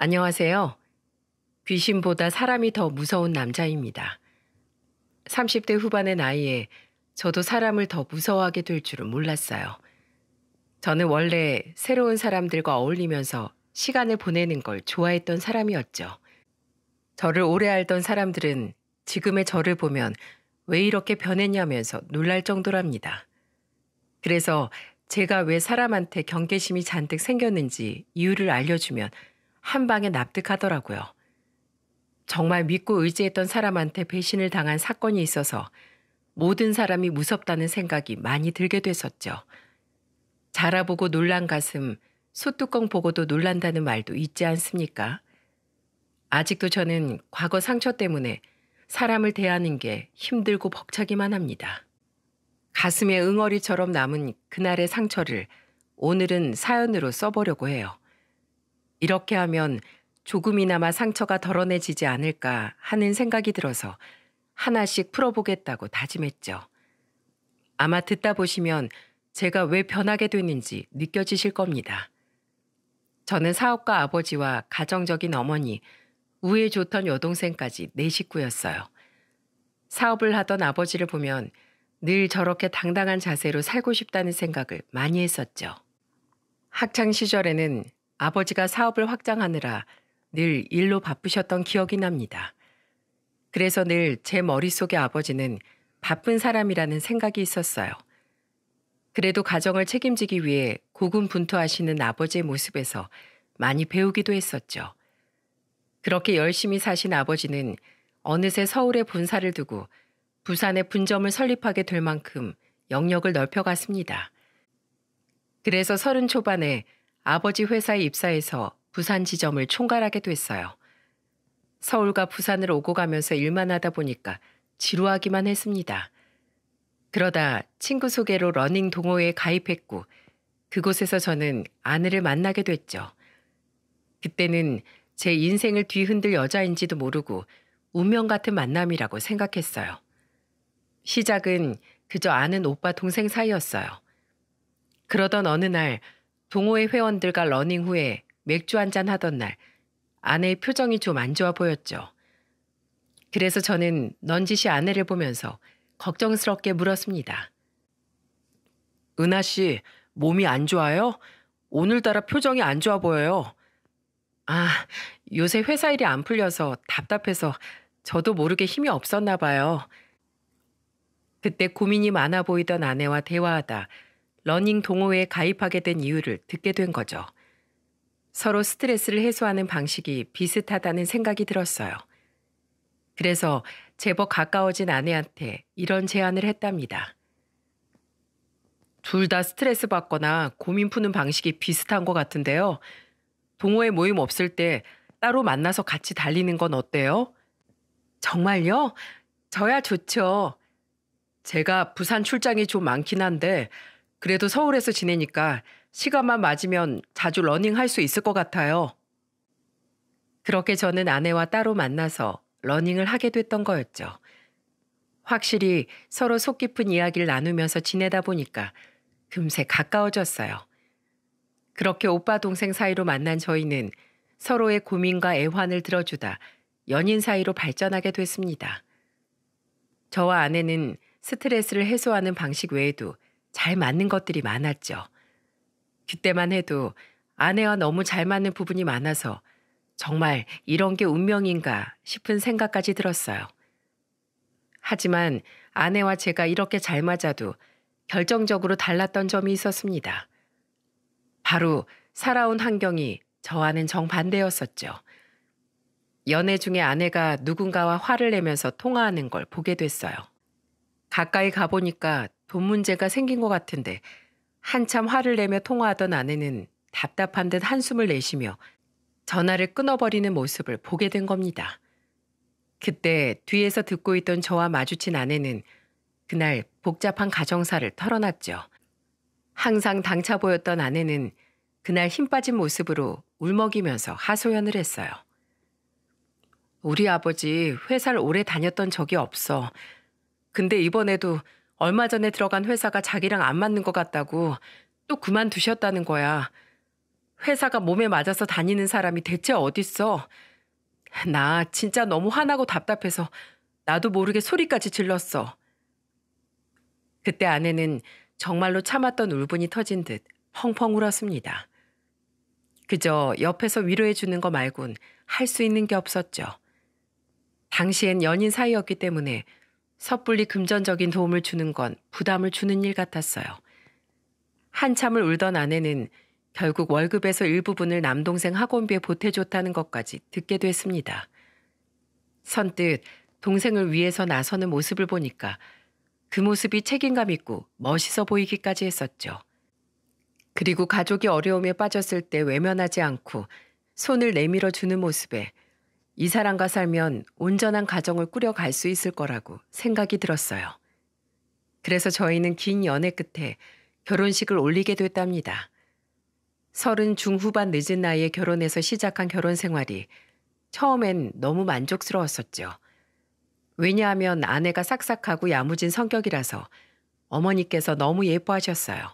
안녕하세요. 귀신보다 사람이 더 무서운 남자입니다. 30대 후반의 나이에 저도 사람을 더 무서워하게 될 줄은 몰랐어요. 저는 원래 새로운 사람들과 어울리면서 시간을 보내는 걸 좋아했던 사람이었죠. 저를 오래 알던 사람들은 지금의 저를 보면 왜 이렇게 변했냐면서 놀랄 정도랍니다. 그래서 제가 왜 사람한테 경계심이 잔뜩 생겼는지 이유를 알려주면 한 방에 납득하더라고요. 정말 믿고 의지했던 사람한테 배신을 당한 사건이 있어서 모든 사람이 무섭다는 생각이 많이 들게 됐었죠. 자라보고 놀란 가슴, 소뚜껑 보고도 놀란다는 말도 있지 않습니까? 아직도 저는 과거 상처 때문에 사람을 대하는 게 힘들고 벅차기만 합니다. 가슴에 응어리처럼 남은 그날의 상처를 오늘은 사연으로 써보려고 해요. 이렇게 하면 조금이나마 상처가 덜어내지지 않을까 하는 생각이 들어서 하나씩 풀어보겠다고 다짐했죠. 아마 듣다 보시면 제가 왜 변하게 됐는지 느껴지실 겁니다. 저는 사업가 아버지와 가정적인 어머니, 우애 좋던 여동생까지 네 식구였어요. 사업을 하던 아버지를 보면 늘 저렇게 당당한 자세로 살고 싶다는 생각을 많이 했었죠. 학창 시절에는 아버지가 사업을 확장하느라 늘 일로 바쁘셨던 기억이 납니다. 그래서 늘 제 머릿속에 아버지는 바쁜 사람이라는 생각이 있었어요. 그래도 가정을 책임지기 위해 고군분투하시는 아버지의 모습에서 많이 배우기도 했었죠. 그렇게 열심히 사신 아버지는 어느새 서울에 본사를 두고 부산에 분점을 설립하게 될 만큼 영역을 넓혀갔습니다. 그래서 서른 초반에 아버지 회사에 입사해서 부산 지점을 총괄하게 됐어요. 서울과 부산을 오고 가면서 일만 하다 보니까 지루하기만 했습니다. 그러다 친구 소개로 러닝 동호회에 가입했고 그곳에서 저는 아내를 만나게 됐죠. 그때는 제 인생을 뒤흔들 여자인지도 모르고 운명 같은 만남이라고 생각했어요. 시작은 그저 아는 오빠 동생 사이였어요. 그러던 어느 날 동호회 회원들과 러닝 후에 맥주 한잔 하던 날 아내의 표정이 좀 안 좋아 보였죠. 그래서 저는 넌지시 아내를 보면서 걱정스럽게 물었습니다. 은하 씨, 몸이 안 좋아요? 오늘따라 표정이 안 좋아 보여요. 아, 요새 회사 일이 안 풀려서 답답해서 저도 모르게 힘이 없었나 봐요. 그때 고민이 많아 보이던 아내와 대화하다 러닝 동호회에 가입하게 된 이유를 듣게 된 거죠. 서로 스트레스를 해소하는 방식이 비슷하다는 생각이 들었어요. 그래서 제법 가까워진 아내한테 이런 제안을 했답니다. 둘 다 스트레스 받거나 고민 푸는 방식이 비슷한 것 같은데요. 동호회 모임 없을 때 따로 만나서 같이 달리는 건 어때요? 정말요? 저야 좋죠. 제가 부산 출장이 좀 많긴 한데 그래도 서울에서 지내니까 시간만 맞으면 자주 러닝할 수 있을 것 같아요. 그렇게 저는 아내와 따로 만나서 러닝을 하게 됐던 거였죠. 확실히 서로 속 깊은 이야기를 나누면서 지내다 보니까 금세 가까워졌어요. 그렇게 오빠 동생 사이로 만난 저희는 서로의 고민과 애환을 들어주다 연인 사이로 발전하게 됐습니다. 저와 아내는 스트레스를 해소하는 방식 외에도 잘 맞는 것들이 많았죠. 그때만 해도 아내와 너무 잘 맞는 부분이 많아서 정말 이런 게 운명인가 싶은 생각까지 들었어요. 하지만 아내와 제가 이렇게 잘 맞아도 결정적으로 달랐던 점이 있었습니다. 바로 살아온 환경이 저와는 정반대였었죠. 연애 중에 아내가 누군가와 화를 내면서 통화하는 걸 보게 됐어요. 가까이 가보니까 돈 문제가 생긴 것 같은데 한참 화를 내며 통화하던 아내는 답답한 듯 한숨을 내쉬며 전화를 끊어버리는 모습을 보게 된 겁니다. 그때 뒤에서 듣고 있던 저와 마주친 아내는 그날 복잡한 가정사를 털어놨죠. 항상 당차 보였던 아내는 그날 힘 빠진 모습으로 울먹이면서 하소연을 했어요. 우리 아버지 회사를 오래 다녔던 적이 없어. 근데 이번에도 얼마 전에 들어간 회사가 자기랑 안 맞는 것 같다고 또 그만두셨다는 거야. 회사가 몸에 맞아서 다니는 사람이 대체 어딨어? 나 진짜 너무 화나고 답답해서 나도 모르게 소리까지 질렀어. 그때 아내는 정말로 참았던 울분이 터진 듯 펑펑 울었습니다. 그저 옆에서 위로해 주는 거 말곤 할 수 있는 게 없었죠. 당시엔 연인 사이였기 때문에 섣불리 금전적인 도움을 주는 건 부담을 주는 일 같았어요. 한참을 울던 아내는 결국 월급에서 일부분을 남동생 학원비에 보태줬다는 것까지 듣게 됐습니다. 선뜻 동생을 위해서 나서는 모습을 보니까 그 모습이 책임감 있고 멋있어 보이기까지 했었죠. 그리고 가족이 어려움에 빠졌을 때 외면하지 않고 손을 내밀어 주는 모습에 이 사람과 살면 온전한 가정을 꾸려갈 수 있을 거라고 생각이 들었어요. 그래서 저희는 긴 연애 끝에 결혼식을 올리게 됐답니다. 서른 중후반 늦은 나이에 결혼해서 시작한 결혼 생활이 처음엔 너무 만족스러웠었죠. 왜냐하면 아내가 싹싹하고 야무진 성격이라서 어머니께서 너무 예뻐하셨어요.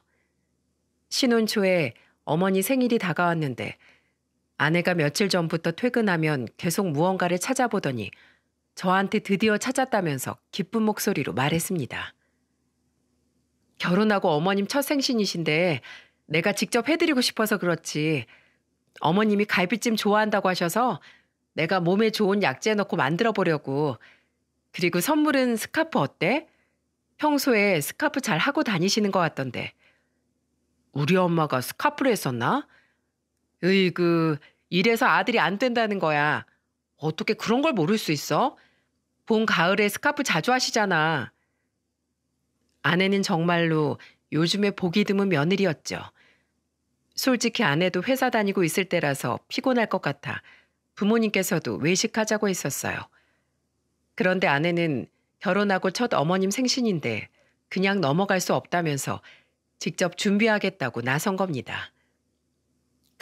신혼 초에 어머니 생일이 다가왔는데 아내가 며칠 전부터 퇴근하면 계속 무언가를 찾아보더니 저한테 드디어 찾았다면서 기쁜 목소리로 말했습니다. 결혼하고 어머님 첫 생신이신데 내가 직접 해드리고 싶어서 그렇지. 어머님이 갈비찜 좋아한다고 하셔서 내가 몸에 좋은 약재 넣고 만들어 보려고. 그리고 선물은 스카프 어때? 평소에 스카프 잘 하고 다니시는 것 같던데. 우리 엄마가 스카프를 했었나? 으이그 이래서 아들이 안 된다는 거야. 어떻게 그런 걸 모를 수 있어? 봄 가을에 스카프 자주 하시잖아. 아내는 정말로 요즘에 보기 드문 며느리였죠. 솔직히 아내도 회사 다니고 있을 때라서 피곤할 것 같아 부모님께서도 외식하자고 했었어요. 그런데 아내는 결혼하고 첫 어머님 생신인데 그냥 넘어갈 수 없다면서 직접 준비하겠다고 나선 겁니다.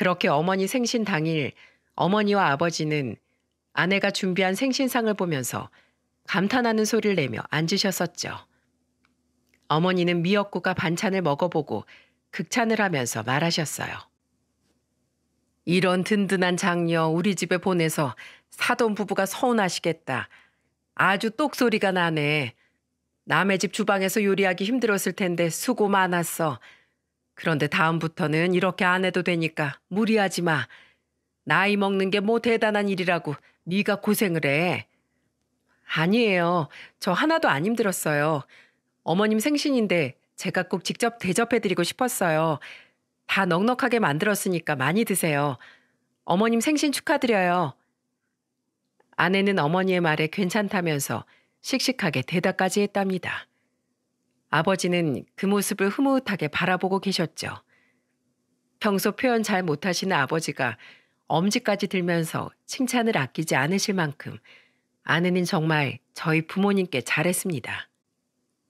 그렇게 어머니 생신 당일 어머니와 아버지는 아내가 준비한 생신상을 보면서 감탄하는 소리를 내며 앉으셨었죠. 어머니는 미역국과 반찬을 먹어보고 극찬을 하면서 말하셨어요. 이런 든든한 장녀 우리 집에 보내서 사돈 부부가 서운하시겠다. 아주 똑소리가 나네. 남의 집 주방에서 요리하기 힘들었을 텐데 수고 많았어. 그런데 다음부터는 이렇게 안 해도 되니까 무리하지 마. 나이 먹는 게 뭐 대단한 일이라고 네가 고생을 해. 아니에요. 저 하나도 안 힘들었어요. 어머님 생신인데 제가 꼭 직접 대접해드리고 싶었어요. 다 넉넉하게 만들었으니까 많이 드세요. 어머님 생신 축하드려요. 아내는 어머니의 말에 괜찮다면서 씩씩하게 대답까지 했답니다. 아버지는 그 모습을 흐뭇하게 바라보고 계셨죠. 평소 표현 잘 못하시는 아버지가 엄지까지 들면서 칭찬을 아끼지 않으실 만큼 아내는 정말 저희 부모님께 잘했습니다.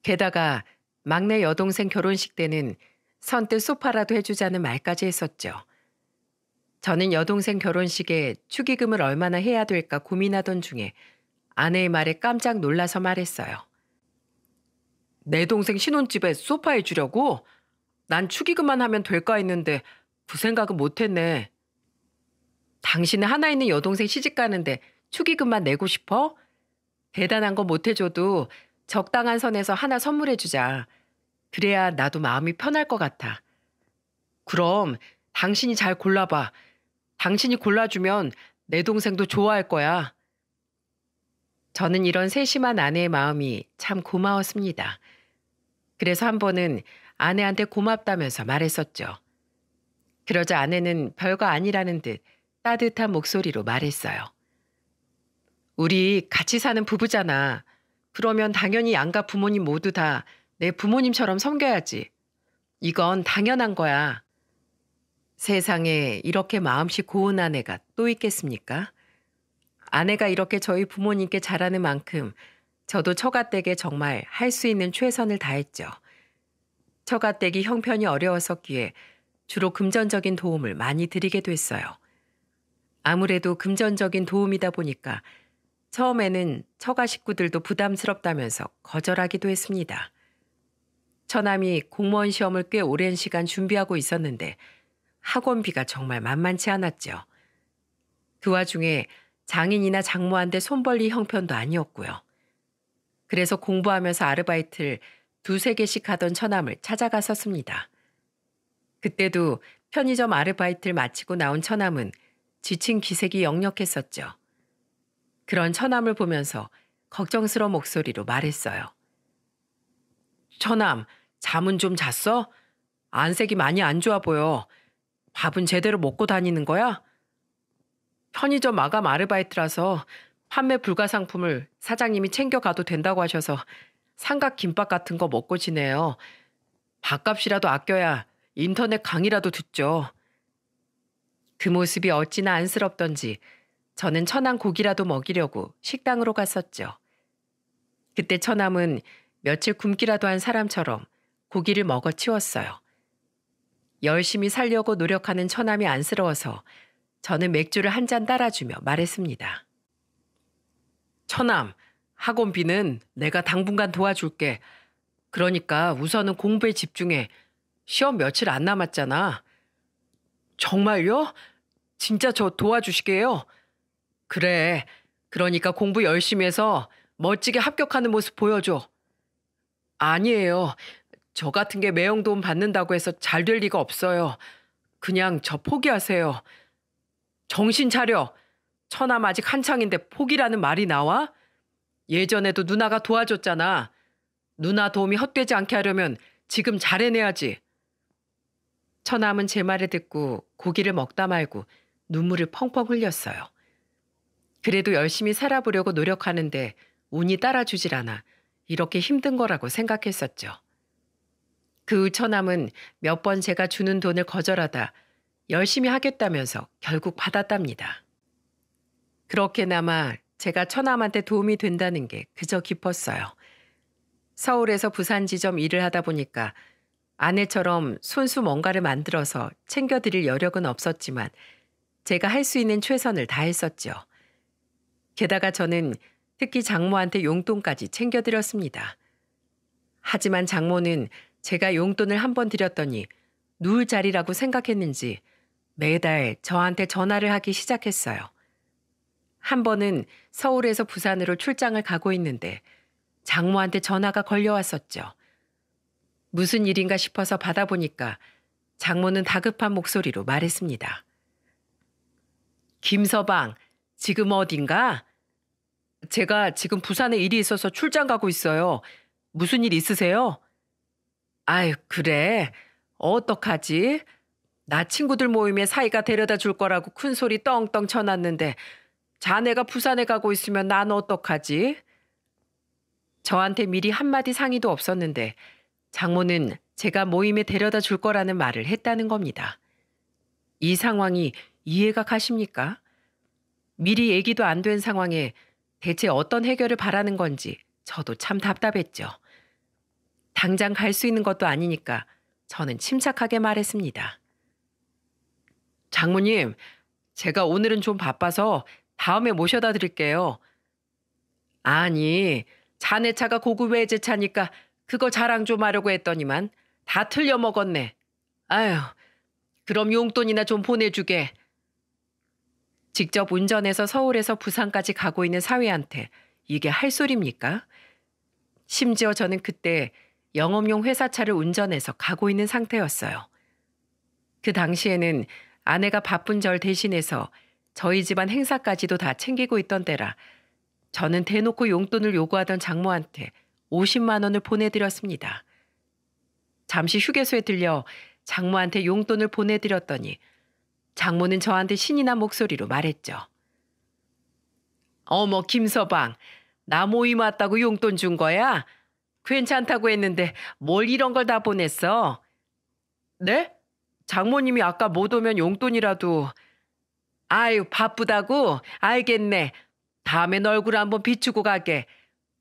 게다가 막내 여동생 결혼식 때는 선뜻 소파라도 해주자는 말까지 했었죠. 저는 여동생 결혼식에 축의금을 얼마나 해야 될까 고민하던 중에 아내의 말에 깜짝 놀라서 말했어요. 내 동생 신혼집에 소파에 주려고? 난 축의금만 하면 될까 했는데 그 생각은 못했네. 당신은 하나 있는 여동생 시집 가는데 축의금만 내고 싶어? 대단한 거 못해줘도 적당한 선에서 하나 선물해주자. 그래야 나도 마음이 편할 것 같아. 그럼 당신이 잘 골라봐. 당신이 골라주면 내 동생도 좋아할 거야. 저는 이런 세심한 아내의 마음이 참 고마웠습니다. 그래서 한 번은 아내한테 고맙다면서 말했었죠. 그러자 아내는 별거 아니라는 듯 따뜻한 목소리로 말했어요. 우리 같이 사는 부부잖아. 그러면 당연히 양가 부모님 모두 다 내 부모님처럼 섬겨야지. 이건 당연한 거야. 세상에 이렇게 마음씨 고운 아내가 또 있겠습니까? 아내가 이렇게 저희 부모님께 잘하는 만큼 저도 처가댁에 정말 할 수 있는 최선을 다했죠. 처가댁이 형편이 어려웠었기에 주로 금전적인 도움을 많이 드리게 됐어요. 아무래도 금전적인 도움이다 보니까 처음에는 처가 식구들도 부담스럽다면서 거절하기도 했습니다. 처남이 공무원 시험을 꽤 오랜 시간 준비하고 있었는데 학원비가 정말 만만치 않았죠. 그 와중에 장인이나 장모한테 손벌리 형편도 아니었고요. 그래서 공부하면서 아르바이트를 두세 개씩 하던 처남을 찾아갔었습니다. 그때도 편의점 아르바이트를 마치고 나온 처남은 지친 기색이 역력했었죠. 그런 처남을 보면서 걱정스러운 목소리로 말했어요. 처남, 잠은 좀 잤어? 안색이 많이 안 좋아 보여. 밥은 제대로 먹고 다니는 거야? 편의점 마감 아르바이트라서 판매 불가 상품을 사장님이 챙겨가도 된다고 하셔서 삼각 김밥 같은 거 먹고 지내요. 밥값이라도 아껴야 인터넷 강의라도 듣죠. 그 모습이 어찌나 안쓰럽던지 저는 천안 고기라도 먹이려고 식당으로 갔었죠. 그때 처남은 며칠 굶기라도 한 사람처럼 고기를 먹어 치웠어요. 열심히 살려고 노력하는 처남이 안쓰러워서 저는 맥주를 한 잔 따라주며 말했습니다. 처남, 학원비는 내가 당분간 도와줄게. 그러니까 우선은 공부에 집중해. 시험 며칠 안 남았잖아. 정말요? 진짜 저 도와주시게요? 그래. 그러니까 공부 열심히 해서 멋지게 합격하는 모습 보여줘. 아니에요. 저 같은 게 매형 도움 받는다고 해서 잘 될 리가 없어요. 그냥 저 포기하세요. 정신 차려. 처남 아직 한창인데 포기라는 말이 나와? 예전에도 누나가 도와줬잖아. 누나 도움이 헛되지 않게 하려면 지금 잘해내야지. 처남은 제 말을 듣고 고기를 먹다 말고 눈물을 펑펑 흘렸어요. 그래도 열심히 살아보려고 노력하는데 운이 따라주질 않아 이렇게 힘든 거라고 생각했었죠. 그후 처남은 몇 번 제가 주는 돈을 거절하다 열심히 하겠다면서 결국 받았답니다. 그렇게나마 제가 처남한테 도움이 된다는 게 그저 기뻤어요. 서울에서 부산 지점 일을 하다 보니까 아내처럼 손수 뭔가를 만들어서 챙겨드릴 여력은 없었지만 제가 할 수 있는 최선을 다했었죠 게다가 저는 특히 장모한테 용돈까지 챙겨드렸습니다. 하지만 장모는 제가 용돈을 한 번 드렸더니 누울 자리라고 생각했는지 매달 저한테 전화를 하기 시작했어요. 한 번은 서울에서 부산으로 출장을 가고 있는데 장모한테 전화가 걸려왔었죠. 무슨 일인가 싶어서 받아보니까 장모는 다급한 목소리로 말했습니다. 김서방, 지금 어딘가? 제가 지금 부산에 일이 있어서 출장 가고 있어요. 무슨 일 있으세요? 아유, 그래. 어떡하지? 나 친구들 모임에 사이가 데려다 줄 거라고 큰 소리 떵떵 쳐놨는데 자네가 부산에 가고 있으면 난 어떡하지? 저한테 미리 한마디 상의도 없었는데 장모는 제가 모임에 데려다 줄 거라는 말을 했다는 겁니다. 이 상황이 이해가 가십니까? 미리 얘기도 안 된 상황에 대체 어떤 해결을 바라는 건지 저도 참 답답했죠. 당장 갈 수 있는 것도 아니니까 저는 침착하게 말했습니다. 장모님, 제가 오늘은 좀 바빠서 다음에 모셔다 드릴게요. 아니, 자네 차가 고급 외제차니까 그거 자랑 좀 하려고 했더니만 다 틀려 먹었네. 아휴, 그럼 용돈이나 좀 보내주게. 직접 운전해서 서울에서 부산까지 가고 있는 사회한테 이게 할 소립니까? 심지어 저는 그때 영업용 회사차를 운전해서 가고 있는 상태였어요. 그 당시에는 아내가 바쁜 절 대신해서 저희 집안 행사까지도 다 챙기고 있던 때라 저는 대놓고 용돈을 요구하던 장모한테 50만 원을 보내드렸습니다. 잠시 휴게소에 들려 장모한테 용돈을 보내드렸더니 장모는 저한테 신이 난 목소리로 말했죠. 어머 김서방 나 모임 왔다고 용돈 준 거야? 괜찮다고 했는데 뭘 이런 걸 다 보냈어? 네? 장모님이 아까 못 오면 용돈이라도 아유, 바쁘다고? 알겠네. 다음엔 얼굴 한번 비추고 가게.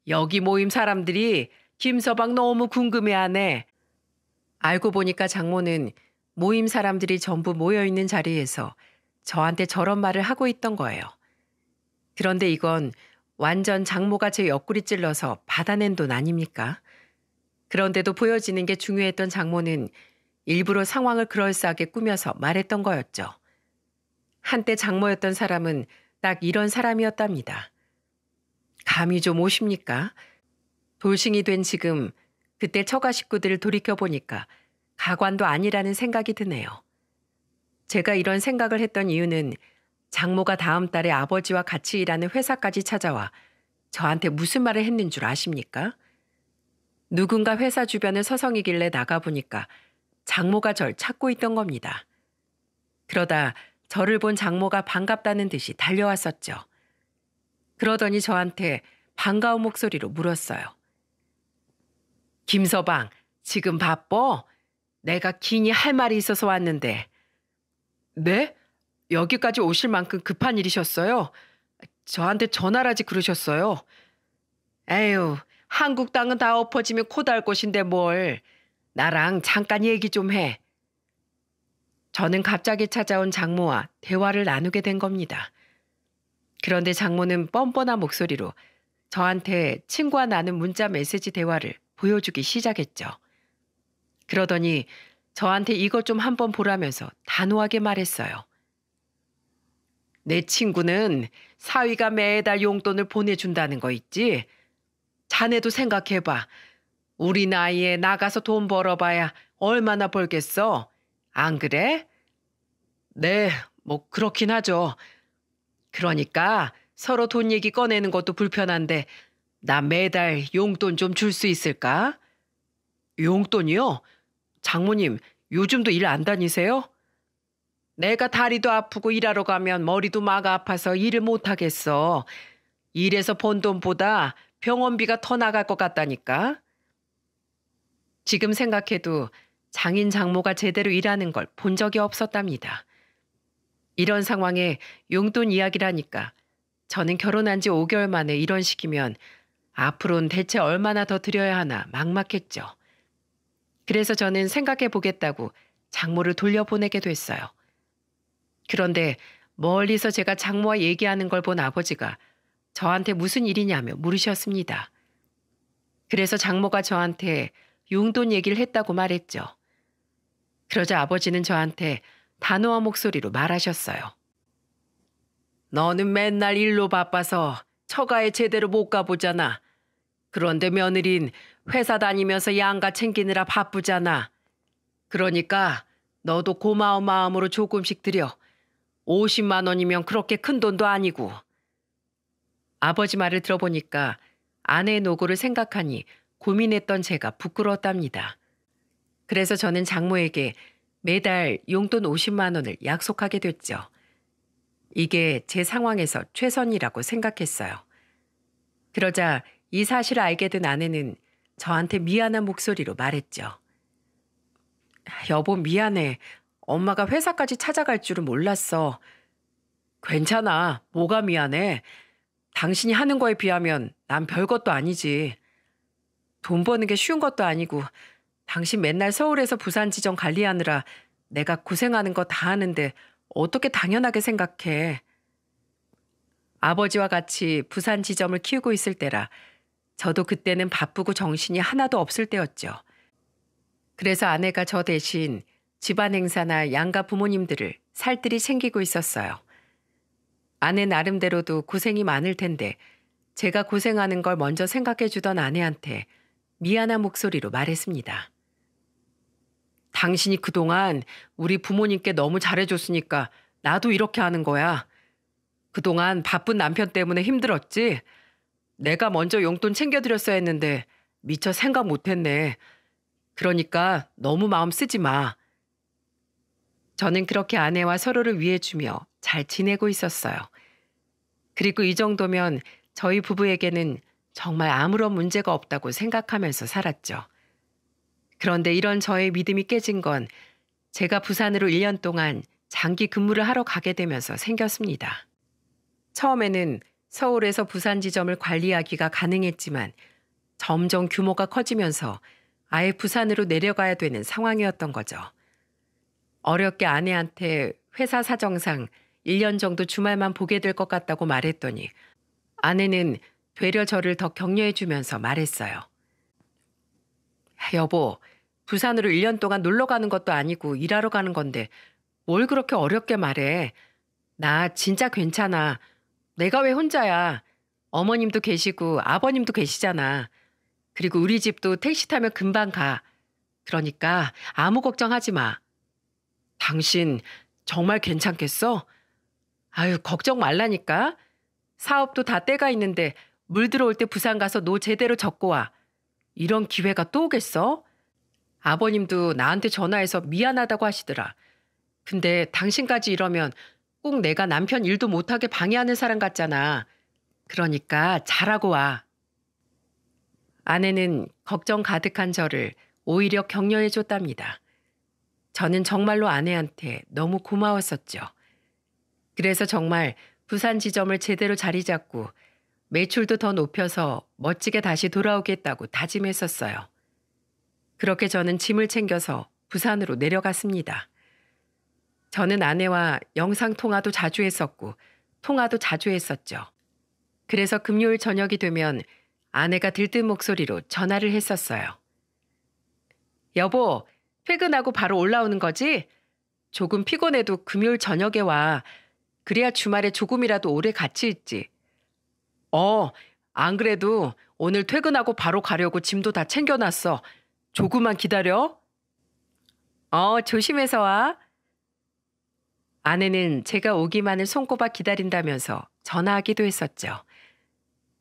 여기 모임 사람들이 김서방 너무 궁금해하네. 알고 보니까 장모는 모임 사람들이 전부 모여 있는 자리에서 저한테 저런 말을 하고 있던 거예요. 그런데 이건 완전 장모가 제 옆구리 찔러서 받아낸 돈 아닙니까? 그런데도 보여지는 게 중요했던 장모는 일부러 상황을 그럴싸하게 꾸며서 말했던 거였죠. 한때 장모였던 사람은 딱 이런 사람이었답니다. 감이 좀 오십니까? 돌싱이 된 지금 그때 처가 식구들을 돌이켜보니까 가관도 아니라는 생각이 드네요. 제가 이런 생각을 했던 이유는 장모가 다음 달에 아버지와 같이 일하는 회사까지 찾아와 저한테 무슨 말을 했는 줄 아십니까? 누군가 회사 주변을 서성이길래 나가보니까 장모가 절 찾고 있던 겁니다. 그러다 저를 본 장모가 반갑다는 듯이 달려왔었죠. 그러더니 저한테 반가운 목소리로 물었어요. 김서방, 지금 바빠? 내가 긴히 할 말이 있어서 왔는데. 네? 여기까지 오실 만큼 급한 일이셨어요? 저한테 전화라지 그러셨어요. 에휴, 한국 땅은 다 엎어지면 코달 곳인데 뭘. 나랑 잠깐 얘기 좀 해. 저는 갑자기 찾아온 장모와 대화를 나누게 된 겁니다. 그런데 장모는 뻔뻔한 목소리로 저한테 친구와 나눈 문자 메시지 대화를 보여주기 시작했죠. 그러더니 저한테 이것 좀 한번 보라면서 단호하게 말했어요. 내 친구는 사위가 매달 용돈을 보내준다는 거 있지? 자네도 생각해봐. 우리 나이에 나가서 돈 벌어봐야 얼마나 벌겠어? 안 그래? 네, 뭐 그렇긴 하죠. 그러니까 서로 돈 얘기 꺼내는 것도 불편한데 나 매달 용돈 좀 줄 수 있을까? 용돈이요? 장모님, 요즘도 일 안 다니세요? 내가 다리도 아프고 일하러 가면 머리도 막 아파서 일을 못 하겠어. 일에서번 돈보다 병원비가 더 나갈 것 같다니까. 지금 생각해도 장인 장모가 제대로 일하는 걸 본 적이 없었답니다. 이런 상황에 용돈 이야기라니까 저는 결혼한 지 5개월 만에 이런 식이면 앞으로는 대체 얼마나 더 드려야 하나 막막했죠. 그래서 저는 생각해 보겠다고 장모를 돌려보내게 됐어요. 그런데 멀리서 제가 장모와 얘기하는 걸 본 아버지가 저한테 무슨 일이냐며 물으셨습니다. 그래서 장모가 저한테 용돈 얘기를 했다고 말했죠. 그러자 아버지는 저한테 단호한 목소리로 말하셨어요. 너는 맨날 일로 바빠서 처가에 제대로 못 가보잖아. 그런데 며느린 회사 다니면서 양가 챙기느라 바쁘잖아. 그러니까 너도 고마운 마음으로 조금씩 들여. 50만 원이면 그렇게 큰 돈도 아니고. 아버지 말을 들어보니까 아내의 노고를 생각하니 고민했던 제가 부끄러웠답니다. 그래서 저는 장모에게 매달 용돈 50만 원을 약속하게 됐죠. 이게 제 상황에서 최선이라고 생각했어요. 그러자 이 사실을 알게 된 아내는 저한테 미안한 목소리로 말했죠. 여보 미안해. 엄마가 회사까지 찾아갈 줄은 몰랐어. 괜찮아. 뭐가 미안해. 당신이 하는 거에 비하면 난 별것도 아니지. 돈 버는 게 쉬운 것도 아니고 당신 맨날 서울에서 부산 지점 관리하느라 내가 고생하는 거 다 아는데 어떻게 당연하게 생각해. 아버지와 같이 부산 지점을 키우고 있을 때라 저도 그때는 바쁘고 정신이 하나도 없을 때였죠. 그래서 아내가 저 대신 집안 행사나 양가 부모님들을 살뜰히 챙기고 있었어요. 아내 나름대로도 고생이 많을 텐데 제가 고생하는 걸 먼저 생각해 주던 아내한테 미안한 목소리로 말했습니다. 당신이 그동안 우리 부모님께 너무 잘해줬으니까 나도 이렇게 하는 거야. 그동안 바쁜 남편 때문에 힘들었지? 내가 먼저 용돈 챙겨드렸어야 했는데 미처 생각 못했네. 그러니까 너무 마음 쓰지 마. 저는 그렇게 아내와 서로를 위해주며 잘 지내고 있었어요. 그리고 이 정도면 저희 부부에게는 정말 아무런 문제가 없다고 생각하면서 살았죠. 그런데 이런 저의 믿음이 깨진 건 제가 부산으로 1년 동안 장기 근무를 하러 가게 되면서 생겼습니다. 처음에는 서울에서 부산 지점을 관리하기가 가능했지만 점점 규모가 커지면서 아예 부산으로 내려가야 되는 상황이었던 거죠. 어렵게 아내한테 회사 사정상 1년 정도 주말만 보게 될 것 같다고 말했더니 아내는 되려 저를 더 격려해주면서 말했어요. 여보, 부산으로 1년 동안 놀러 가는 것도 아니고 일하러 가는 건데 뭘 그렇게 어렵게 말해. 나 진짜 괜찮아. 내가 왜 혼자야. 어머님도 계시고 아버님도 계시잖아. 그리고 우리 집도 택시 타면 금방 가. 그러니까 아무 걱정하지 마. 당신 정말 괜찮겠어? 아유, 걱정 말라니까. 사업도 다 때가 있는데 물 들어올 때 부산 가서 노 제대로 적고 와. 이런 기회가 또 오겠어? 아버님도 나한테 전화해서 미안하다고 하시더라. 근데 당신까지 이러면 꼭 내가 남편 일도 못하게 방해하는 사람 같잖아. 그러니까 잘하고 와. 아내는 걱정 가득한 저를 오히려 격려해 줬답니다. 저는 정말로 아내한테 너무 고마웠었죠. 그래서 정말 부산 지점을 제대로 자리 잡고 매출도 더 높여서 멋지게 다시 돌아오겠다고 다짐했었어요. 그렇게 저는 짐을 챙겨서 부산으로 내려갔습니다. 저는 아내와 영상통화도 자주 했었고, 통화도 자주 했었죠. 그래서 금요일 저녁이 되면 아내가 들뜬 목소리로 전화를 했었어요. 여보, 퇴근하고 바로 올라오는 거지? 조금 피곤해도 금요일 저녁에 와. 그래야 주말에 조금이라도 오래 같이 있지. 어, 안 그래도 오늘 퇴근하고 바로 가려고 짐도 다 챙겨놨어. 조금만 기다려. 어, 조심해서 와. 아내는 제가 오기만을 손꼽아 기다린다면서 전화하기도 했었죠.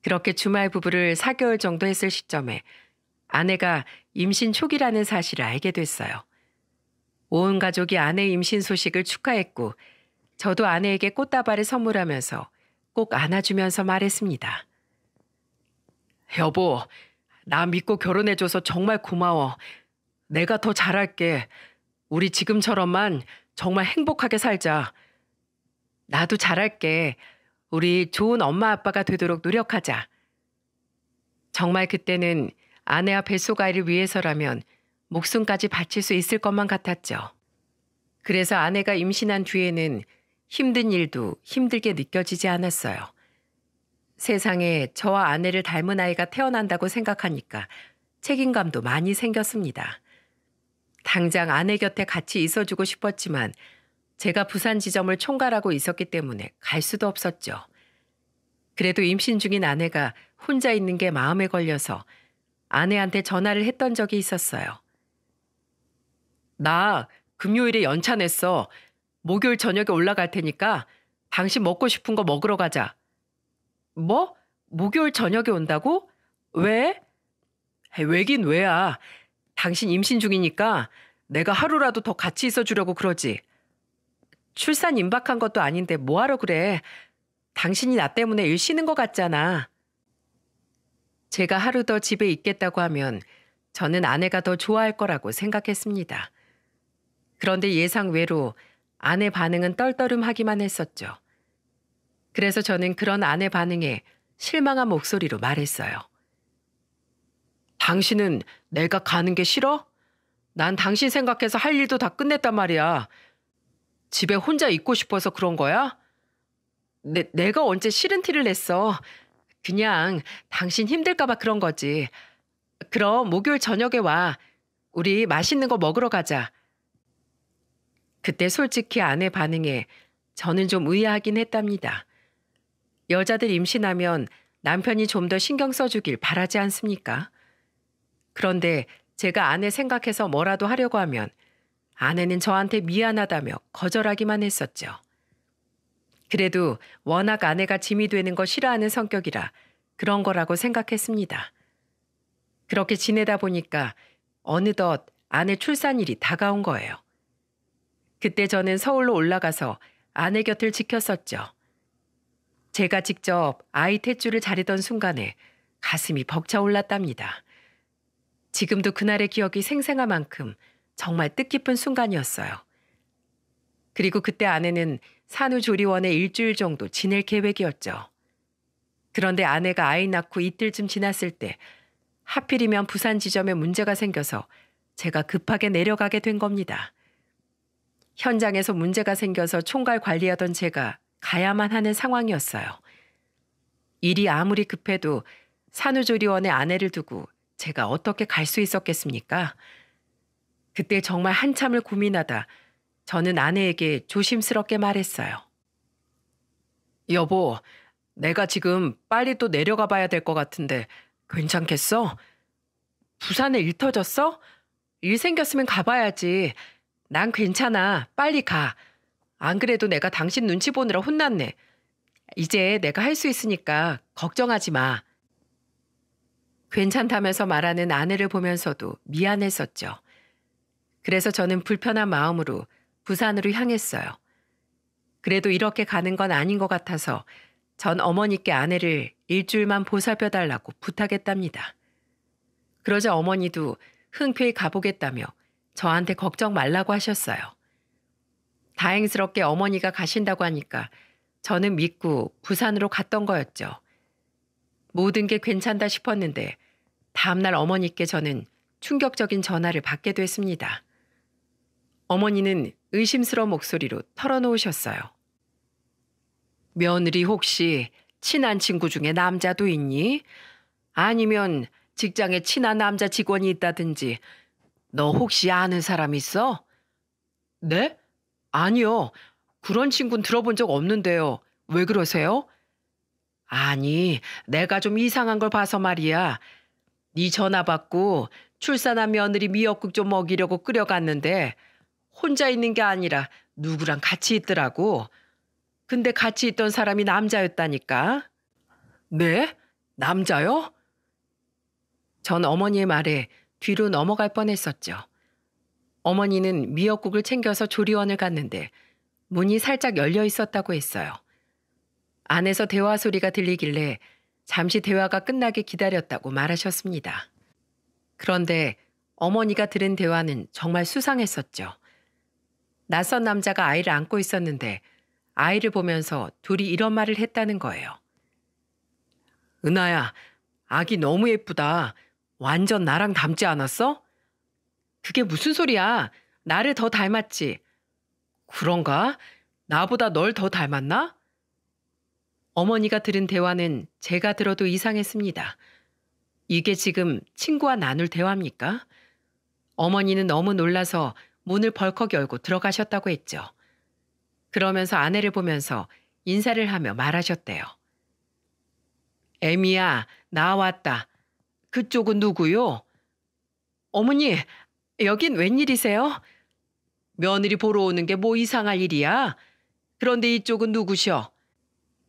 그렇게 주말 부부를 4개월 정도 했을 시점에 아내가 임신 초기라는 사실을 알게 됐어요. 온 가족이 아내 임신 소식을 축하했고 저도 아내에게 꽃다발을 선물하면서 꼭 안아주면서 말했습니다. 여보, 나 믿고 결혼해줘서 정말 고마워. 내가 더 잘할게. 우리 지금처럼만 정말 행복하게 살자. 나도 잘할게. 우리 좋은 엄마 아빠가 되도록 노력하자. 정말 그때는 아내와 뱃속아이를 위해서라면 목숨까지 바칠 수 있을 것만 같았죠. 그래서 아내가 임신한 뒤에는 힘든 일도 힘들게 느껴지지 않았어요. 세상에 저와 아내를 닮은 아이가 태어난다고 생각하니까 책임감도 많이 생겼습니다. 당장 아내 곁에 같이 있어주고 싶었지만 제가 부산 지점을 총괄하고 있었기 때문에 갈 수도 없었죠. 그래도 임신 중인 아내가 혼자 있는 게 마음에 걸려서 아내한테 전화를 했던 적이 있었어요. 나 금요일에 연차 냈어. 목요일 저녁에 올라갈 테니까 당신 먹고 싶은 거 먹으러 가자. 뭐? 목요일 저녁에 온다고? 왜? 왜긴 왜야. 당신 임신 중이니까 내가 하루라도 더 같이 있어 주려고 그러지. 출산 임박한 것도 아닌데 뭐하러 그래. 당신이 나 때문에 일 쉬는 것 같잖아. 제가 하루 더 집에 있겠다고 하면 저는 아내가 더 좋아할 거라고 생각했습니다. 그런데 예상 외로 아내 반응은 떨떠름하기만 했었죠. 그래서 저는 그런 아내 반응에 실망한 목소리로 말했어요. 당신은 내가 가는 게 싫어? 난 당신 생각해서 할 일도 다 끝냈단 말이야. 집에 혼자 있고 싶어서 그런 거야? 내, 내가 언제 싫은 티를 냈어. 그냥 당신 힘들까봐 그런 거지. 그럼 목요일 저녁에 와. 우리 맛있는 거 먹으러 가자. 그때 솔직히 아내 반응에 저는 좀 의아하긴 했답니다. 여자들 임신하면 남편이 좀 더 신경 써주길 바라지 않습니까? 그런데 제가 아내 생각해서 뭐라도 하려고 하면 아내는 저한테 미안하다며 거절하기만 했었죠. 그래도 워낙 아내가 짐이 되는 거 싫어하는 성격이라 그런 거라고 생각했습니다. 그렇게 지내다 보니까 어느덧 아내 출산일이 다가온 거예요. 그때 저는 서울로 올라가서 아내 곁을 지켰었죠. 제가 직접 아이 탯줄을 자르던 순간에 가슴이 벅차올랐답니다. 지금도 그날의 기억이 생생한 만큼 정말 뜻깊은 순간이었어요. 그리고 그때 아내는 산후조리원에 일주일 정도 지낼 계획이었죠. 그런데 아내가 아이 낳고 이틀쯤 지났을 때 하필이면 부산 지점에 문제가 생겨서 제가 급하게 내려가게 된 겁니다. 현장에서 문제가 생겨서 총괄 관리하던 제가 가야만 하는 상황이었어요. 일이 아무리 급해도 산후조리원에 아내를 두고 제가 어떻게 갈 수 있었겠습니까? 그때 정말 한참을 고민하다 저는 아내에게 조심스럽게 말했어요. 여보, 내가 지금 빨리 또 내려가 봐야 될 것 같은데 괜찮겠어? 부산에 일 터졌어? 일 생겼으면 가봐야지. 난 괜찮아. 빨리 가. 안 그래도 내가 당신 눈치 보느라 혼났네. 이제 내가 할 수 있으니까 걱정하지 마. 괜찮다면서 말하는 아내를 보면서도 미안했었죠. 그래서 저는 불편한 마음으로 부산으로 향했어요. 그래도 이렇게 가는 건 아닌 것 같아서 전 어머니께 아내를 일주일만 보살펴달라고 부탁했답니다. 그러자 어머니도 흔쾌히 가보겠다며 저한테 걱정 말라고 하셨어요. 다행스럽게 어머니가 가신다고 하니까 저는 믿고 부산으로 갔던 거였죠. 모든 게 괜찮다 싶었는데 다음날 어머니께 저는 충격적인 전화를 받게 됐습니다. 어머니는 의심스러운 목소리로 털어놓으셨어요. 며느리 혹시 친한 친구 중에 남자도 있니? 아니면 직장에 친한 남자 직원이 있다든지 너 혹시 아는 사람 있어? 네? 아니요. 그런 친구는 들어본 적 없는데요. 왜 그러세요? 아니, 내가 좀 이상한 걸 봐서 말이야. 네 전화 받고 출산한 며느리 미역국 좀 먹이려고 끓여갔는데 혼자 있는 게 아니라 누구랑 같이 있더라고. 근데 같이 있던 사람이 남자였다니까. 네? 남자요? 전 어머니의 말에 뒤로 넘어갈 뻔했었죠. 어머니는 미역국을 챙겨서 조리원을 갔는데 문이 살짝 열려 있었다고 했어요. 안에서 대화 소리가 들리길래 잠시 대화가 끝나게 기다렸다고 말하셨습니다. 그런데 어머니가 들은 대화는 정말 수상했었죠. 낯선 남자가 아이를 안고 있었는데 아이를 보면서 둘이 이런 말을 했다는 거예요. 은하야, 아기 너무 예쁘다. 완전 나랑 닮지 않았어? 그게 무슨 소리야? 나를 더 닮았지. 그런가? 나보다 널 더 닮았나? 어머니가 들은 대화는 제가 들어도 이상했습니다. 이게 지금 친구와 나눌 대화입니까? 어머니는 너무 놀라서 문을 벌컥 열고 들어가셨다고 했죠. 그러면서 아내를 보면서 인사를 하며 말하셨대요. 에미야, 나왔다. 그쪽은 누구요? 어머니, 여긴 웬일이세요? 며느리 보러 오는 게 뭐 이상할 일이야? 그런데 이쪽은 누구셔?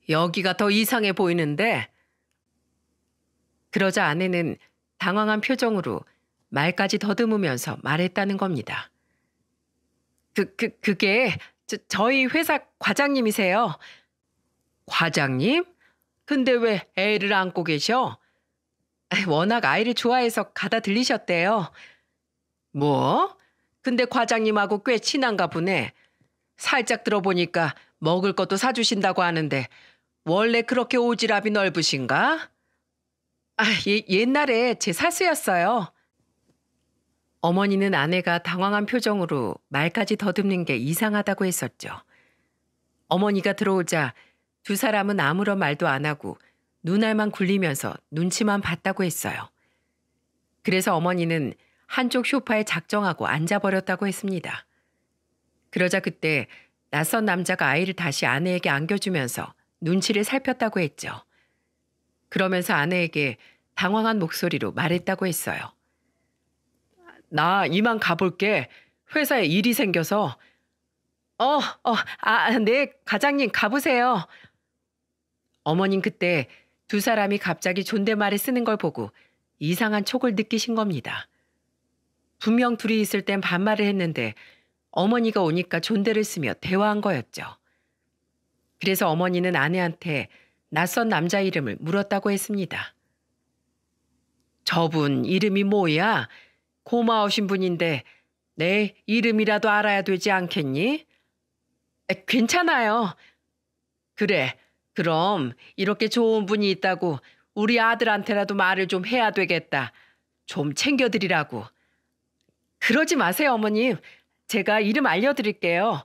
여기가 더 이상해 보이는데. 그러자 아내는 당황한 표정으로 말까지 더듬으면서 말했다는 겁니다. 그, 그, 그게 저, 저희 회사 과장님이세요. 과장님? 근데 왜 애를 안고 계셔? 워낙 아이를 좋아해서 가다 들리셨대요. 뭐? 근데 과장님하고 꽤 친한가 보네. 살짝 들어보니까 먹을 것도 사주신다고 하는데 원래 그렇게 오지랖이 넓으신가? 아, 예, 옛날에 제 사수였어요. 어머니는 아내가 당황한 표정으로 말까지 더듬는 게 이상하다고 했었죠. 어머니가 들어오자 두 사람은 아무런 말도 안 하고 눈알만 굴리면서 눈치만 봤다고 했어요. 그래서 어머니는 한쪽 쇼파에 작정하고 앉아버렸다고 했습니다. 그러자 그때 낯선 남자가 아이를 다시 아내에게 안겨주면서 눈치를 살폈다고 했죠. 그러면서 아내에게 당황한 목소리로 말했다고 했어요. 나 이만 가볼게. 회사에 일이 생겨서. 어, 어, 아, 네, 과장님 가보세요. 어머님 그때 두 사람이 갑자기 존댓말을 쓰는 걸 보고 이상한 촉을 느끼신 겁니다. 분명 둘이 있을 땐 반말을 했는데 어머니가 오니까 존대를 쓰며 대화한 거였죠. 그래서 어머니는 아내한테 낯선 남자 이름을 물었다고 했습니다. 저분 이름이 뭐야? 고마우신 분인데 내 이름이라도 알아야 되지 않겠니? 에, 괜찮아요. 그래. 그럼 이렇게 좋은 분이 있다고 우리 아들한테라도 말을 좀 해야 되겠다. 좀 챙겨드리라고. 그러지 마세요, 어머님. 제가 이름 알려드릴게요.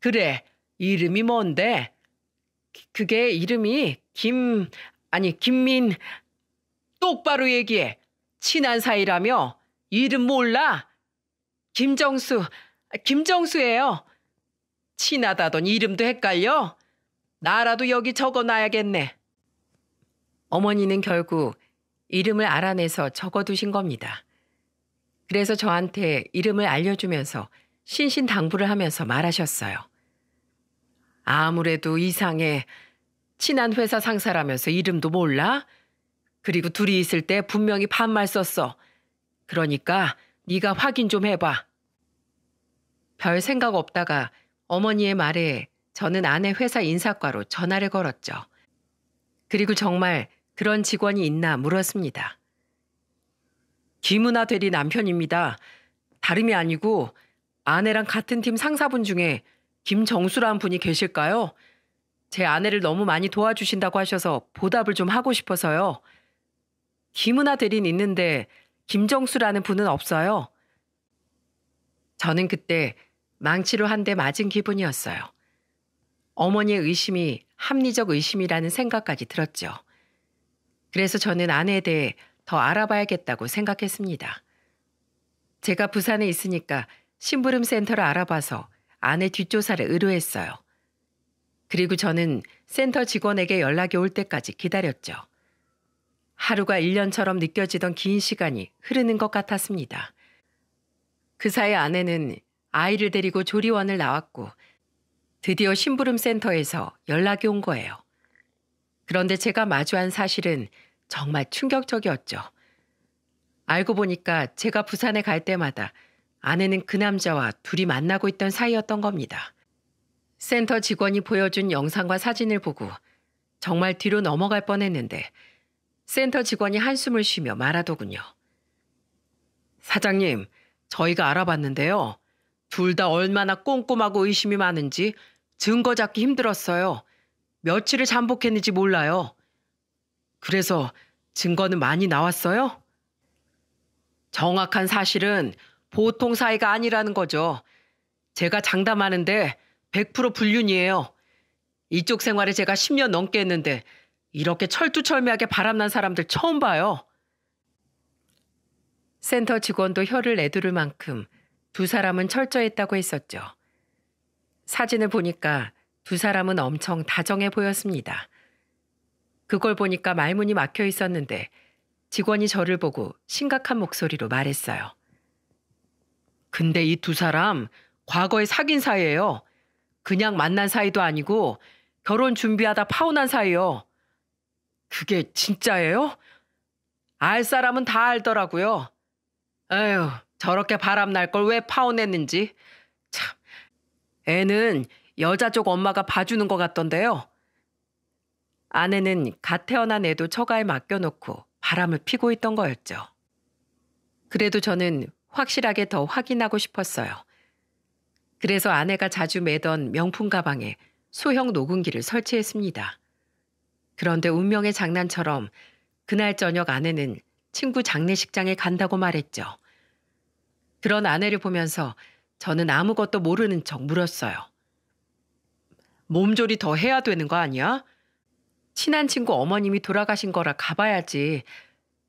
그래, 이름이 뭔데? 그게 이름이 김, 아니, 김민. 똑바로 얘기해. 친한 사이라며. 이름 몰라? 김정수, 아, 김정수예요. 친하다던 이름도 헷갈려? 나라도 여기 적어놔야겠네. 어머니는 결국 이름을 알아내서 적어두신 겁니다. 그래서 저한테 이름을 알려주면서 신신당부를 하면서 말하셨어요. 아무래도 이상해. 친한 회사 상사라면서 이름도 몰라? 그리고 둘이 있을 때 분명히 반말 썼어. 그러니까 네가 확인 좀 해봐. 별 생각 없다가 어머니의 말에 저는 아내 회사 인사과로 전화를 걸었죠. 그리고 정말 그런 직원이 있나 물었습니다. 김은아 대리 남편입니다. 다름이 아니고 아내랑 같은 팀 상사분 중에 김정수라는 분이 계실까요? 제 아내를 너무 많이 도와주신다고 하셔서 보답을 좀 하고 싶어서요. 김은아 대리는 있는데 김정수라는 분은 없어요. 저는 그때 망치로 한 대 맞은 기분이었어요. 어머니의 의심이 합리적 의심이라는 생각까지 들었죠. 그래서 저는 아내에 대해 더 알아봐야겠다고 생각했습니다. 제가 부산에 있으니까 심부름 센터를 알아봐서 아내 뒷조사를 의뢰했어요. 그리고 저는 센터 직원에게 연락이 올 때까지 기다렸죠. 하루가 1년처럼 느껴지던 긴 시간이 흐르는 것 같았습니다. 그 사이 아내는 아이를 데리고 조리원을 나왔고 드디어 심부름 센터에서 연락이 온 거예요. 그런데 제가 마주한 사실은 정말 충격적이었죠. 알고 보니까 제가 부산에 갈 때마다 아내는 그 남자와 둘이 만나고 있던 사이였던 겁니다. 센터 직원이 보여준 영상과 사진을 보고 정말 뒤로 넘어갈 뻔했는데 센터 직원이 한숨을 쉬며 말하더군요. 사장님, 저희가 알아봤는데요. 둘 다 얼마나 꼼꼼하고 의심이 많은지 증거 잡기 힘들었어요. 며칠을 잠복했는지 몰라요. 그래서 증거는 많이 나왔어요? 정확한 사실은 보통 사이가 아니라는 거죠. 제가 장담하는데 100% 불륜이에요. 이쪽 생활에 제가 10년 넘게 했는데 이렇게 철두철미하게 바람난 사람들 처음 봐요. 센터 직원도 혀를 내두를 만큼 두 사람은 철저했다고 했었죠. 사진을 보니까 두 사람은 엄청 다정해 보였습니다. 그걸 보니까 말문이 막혀 있었는데 직원이 저를 보고 심각한 목소리로 말했어요. 근데 이 두 사람 과거에 사귄 사이예요. 그냥 만난 사이도 아니고 결혼 준비하다 파혼한 사이요. 그게 진짜예요? 알 사람은 다 알더라고요. 에휴, 저렇게 바람날 걸 왜 파혼했는지. 참, 애는 여자 쪽 엄마가 봐주는 것 같던데요. 아내는 갓 태어난 애도 처가에 맡겨놓고 바람을 피고 있던 거였죠. 그래도 저는 확실하게 더 확인하고 싶었어요. 그래서 아내가 자주 매던 명품 가방에 소형 녹음기를 설치했습니다. 그런데 운명의 장난처럼 그날 저녁 아내는 친구 장례식장에 간다고 말했죠. 그런 아내를 보면서 저는 아무것도 모르는 척 물었어요. 몸조리 더 해야 되는 거 아니야? 친한 친구 어머님이 돌아가신 거라 가봐야지.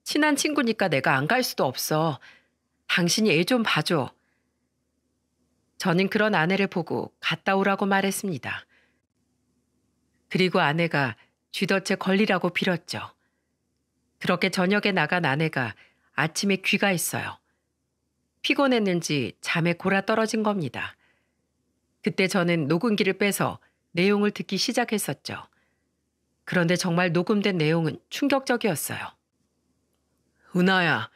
친한 친구니까 내가 안 갈 수도 없어. 당신이 애 좀 봐줘. 저는 그런 아내를 보고 갔다 오라고 말했습니다. 그리고 아내가 쥐덫에 걸리라고 빌었죠. 그렇게 저녁에 나간 아내가 아침에 귀가 했어요 피곤했는지 잠에 골아 떨어진 겁니다. 그때 저는 녹음기를 빼서 내용을 듣기 시작했었죠. 그런데 정말 녹음된 내용은 충격적이었어요. 은하야,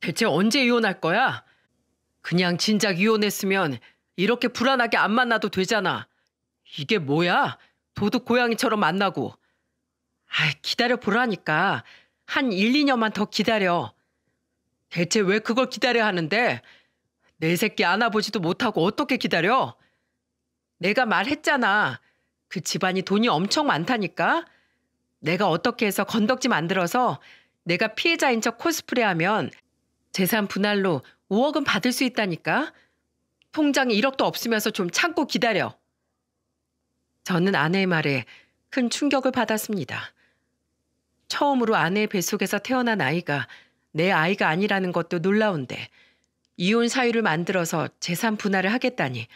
대체 언제 이혼할 거야? 그냥 진작 이혼했으면 이렇게 불안하게 안 만나도 되잖아. 이게 뭐야? 도둑 고양이처럼 만나고. 아, 기다려 보라니까. 한 1, 2년만 더 기다려. 대체 왜 그걸 기다려 하는데? 내 새끼 안아보지도 못하고 어떻게 기다려? 내가 말했잖아. 그 집안이 돈이 엄청 많다니까? 내가 어떻게 해서 건덕지 만들어서 내가 피해자인 척 코스프레하면 재산 분할로 5억은 받을 수 있다니까. 통장에 1억도 없으면서 좀 참고 기다려. 저는 아내의 말에 큰 충격을 받았습니다. 처음으로 아내의 뱃속에서 태어난 아이가 내 아이가 아니라는 것도 놀라운데 이혼 사유를 만들어서 재산 분할을 하겠다니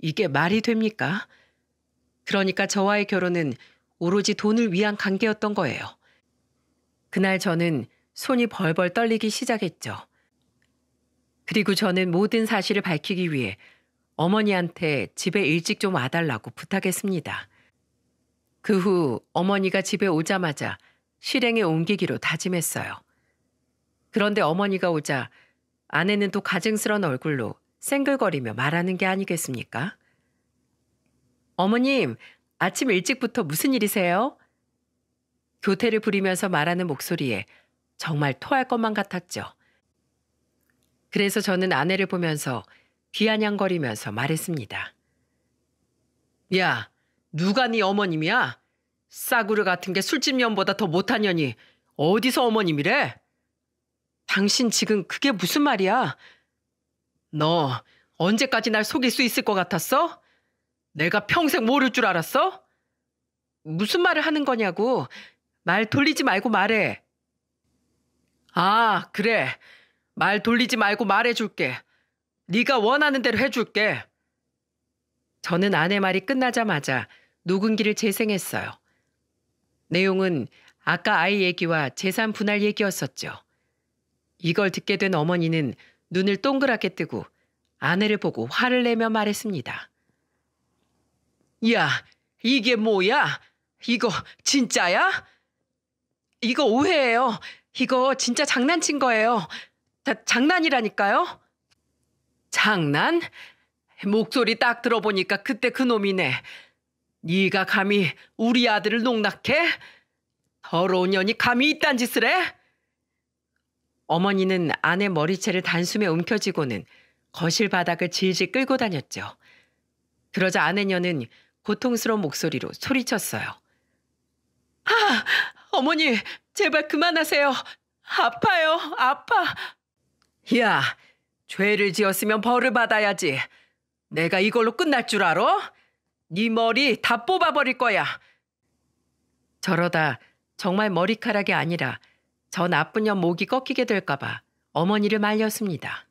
이게 말이 됩니까? 그러니까 저와의 결혼은 오로지 돈을 위한 관계였던 거예요. 그날 저는 손이 벌벌 떨리기 시작했죠. 그리고 저는 모든 사실을 밝히기 위해 어머니한테 집에 일찍 좀 와달라고 부탁했습니다. 그 후 어머니가 집에 오자마자 실행에 옮기기로 다짐했어요. 그런데 어머니가 오자 아내는 또 가증스런 얼굴로 생글거리며 말하는 게 아니겠습니까? 어머님, 아침 일찍부터 무슨 일이세요? 교태를 부리면서 말하는 목소리에 정말 토할 것만 같았죠. 그래서 저는 아내를 보면서 비아냥거리면서 말했습니다. 야, 누가 네 어머님이야? 싸구려 같은 게 술집 년보다 더 못한 년이 어디서 어머님이래? 당신 지금 그게 무슨 말이야? 너 언제까지 날 속일 수 있을 것 같았어? 내가 평생 모를 줄 알았어? 무슨 말을 하는 거냐고. 말 돌리지 말고 말해. 아, 그래. 말 돌리지 말고 말해줄게. 네가 원하는 대로 해줄게. 저는 아내 말이 끝나자마자 누군기를 재생했어요. 내용은 아까 아이 얘기와 재산 분할 얘기였었죠. 이걸 듣게 된 어머니는 눈을 동그랗게 뜨고 아내를 보고 화를 내며 말했습니다. 야, 이게 뭐야? 이거 진짜야? 이거 오해예요. 이거 진짜 장난친 거예요. 다 장난이라니까요. 장난? 목소리 딱 들어보니까 그때 그 놈이네. 네가 감히 우리 아들을 농락해? 더러운 년이 감히 이딴 짓을 해? 어머니는 아내 머리채를 단숨에 움켜쥐고는 거실 바닥을 질질 끌고 다녔죠. 그러자 아내녀는 고통스러운 목소리로 소리쳤어요. 아, 어머니, 제발 그만하세요. 아파요, 아파. 야, 죄를 지었으면 벌을 받아야지. 내가 이걸로 끝날 줄 알아? 네 머리 다 뽑아버릴 거야. 저러다 정말 머리카락이 아니라 저 나쁜 년 목이 꺾이게 될까봐 어머니를 말렸습니다.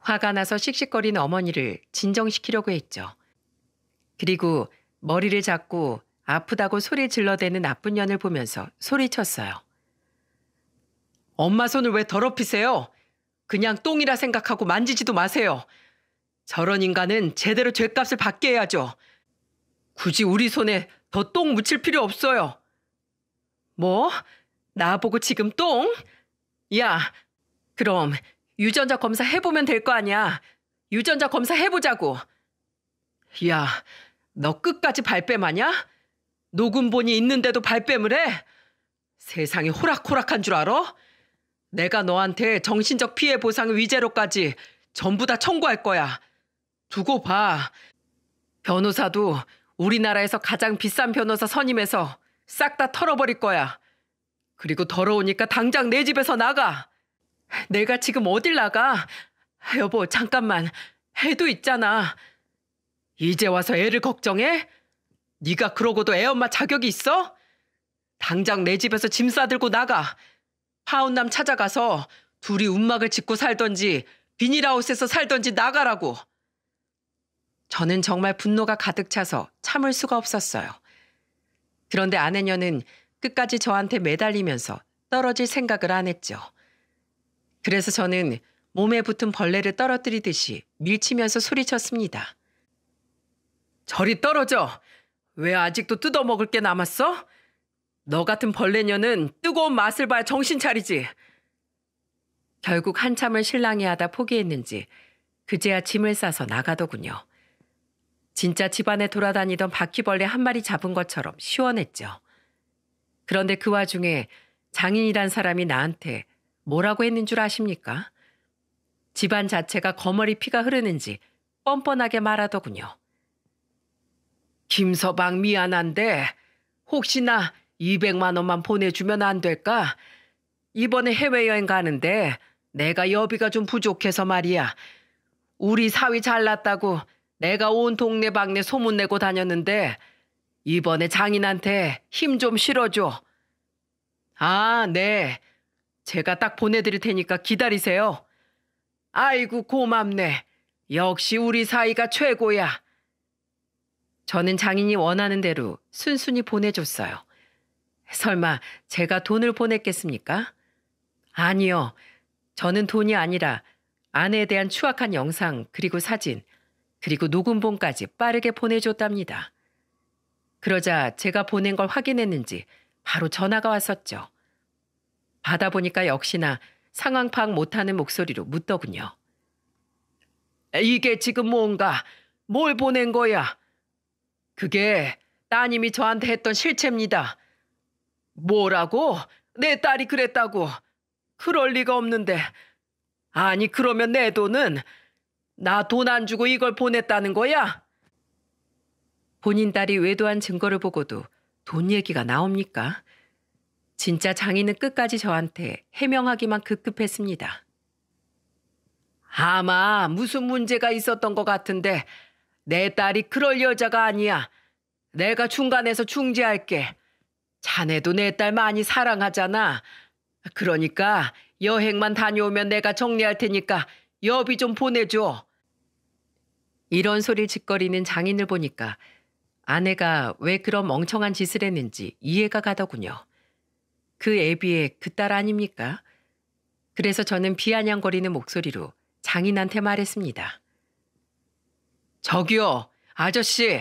화가 나서 씩씩거리는 어머니를 진정시키려고 했죠. 그리고 머리를 잡고 아프다고 소리 질러대는 나쁜 년을 보면서 소리쳤어요. 엄마 손을 왜 더럽히세요? 그냥 똥이라 생각하고 만지지도 마세요. 저런 인간은 제대로 죄값을 받게 해야죠. 굳이 우리 손에 더 똥 묻힐 필요 없어요. 뭐? 나보고 지금 똥? 야, 그럼 유전자 검사 해보면 될 거 아니야. 유전자 검사 해보자고. 야, 너 끝까지 발뺌하냐? 녹음본이 있는데도 발뺌을 해? 세상이 호락호락한 줄 알아? 내가 너한테 정신적 피해 보상 위제로까지 전부 다 청구할 거야. 두고 봐. 변호사도 우리나라에서 가장 비싼 변호사 선임해서 싹 다 털어버릴 거야. 그리고 더러우니까 당장 내 집에서 나가. 내가 지금 어딜 나가? 여보, 잠깐만. 해도 있잖아. 이제 와서 애를 걱정해? 네가 그러고도 애엄마 자격이 있어? 당장 내 집에서 짐 싸들고 나가. 파운남 찾아가서 둘이 운막을 짓고 살던지 비닐하우스에서 살던지 나가라고. 저는 정말 분노가 가득 차서 참을 수가 없었어요. 그런데 아내녀는 끝까지 저한테 매달리면서 떨어질 생각을 안 했죠. 그래서 저는 몸에 붙은 벌레를 떨어뜨리듯이 밀치면서 소리쳤습니다. 저리 떨어져. 왜 아직도 뜯어먹을 게 남았어? 너 같은 벌레녀는 뜨거운 맛을 봐야 정신 차리지. 결국 한참을 실랑이 하다 포기했는지 그제야 짐을 싸서 나가더군요. 진짜 집안에 돌아다니던 바퀴벌레 한 마리 잡은 것처럼 시원했죠. 그런데 그 와중에 장인이란 사람이 나한테 뭐라고 했는 줄 아십니까? 집안 자체가 거머리 피가 흐르는지 뻔뻔하게 말하더군요. 김서방 미안한데 혹시나 200만 원만 보내주면 안 될까? 이번에 해외여행 가는데 내가 여비가 좀 부족해서 말이야. 우리 사위 잘났다고 내가 온 동네방네 소문내고 다녔는데 이번에 장인한테 힘 좀 실어줘. 아, 네. 제가 딱 보내드릴 테니까 기다리세요. 아이고 고맙네. 역시 우리 사이가 최고야. 저는 장인이 원하는 대로 순순히 보내줬어요. 설마 제가 돈을 보냈겠습니까? 아니요. 저는 돈이 아니라 아내에 대한 추악한 영상 그리고 사진 그리고 녹음본까지 빠르게 보내줬답니다. 그러자 제가 보낸 걸 확인했는지 바로 전화가 왔었죠. 받아보니까 역시나 상황 파악 못하는 목소리로 묻더군요. 이게 지금 뭔가? 뭘 보낸 거야? 그게 따님이 저한테 했던 실체입니다. 뭐라고? 내 딸이 그랬다고. 그럴 리가 없는데. 아니 그러면 내 돈은 나 돈 안 주고 이걸 보냈다는 거야? 본인 딸이 외도한 증거를 보고도 돈 얘기가 나옵니까? 진짜 장인은 끝까지 저한테 해명하기만 급급했습니다. 아마 무슨 문제가 있었던 것 같은데 내 딸이 그럴 여자가 아니야. 내가 중간에서 중재할게. 자네도 내 딸 많이 사랑하잖아. 그러니까 여행만 다녀오면 내가 정리할 테니까 여비 좀 보내줘. 이런 소리 짓거리는 장인을 보니까 아내가 왜 그런 멍청한 짓을 했는지 이해가 가더군요. 그 애비의 그 딸 아닙니까? 그래서 저는 비아냥거리는 목소리로 장인한테 말했습니다. 저기요, 아저씨.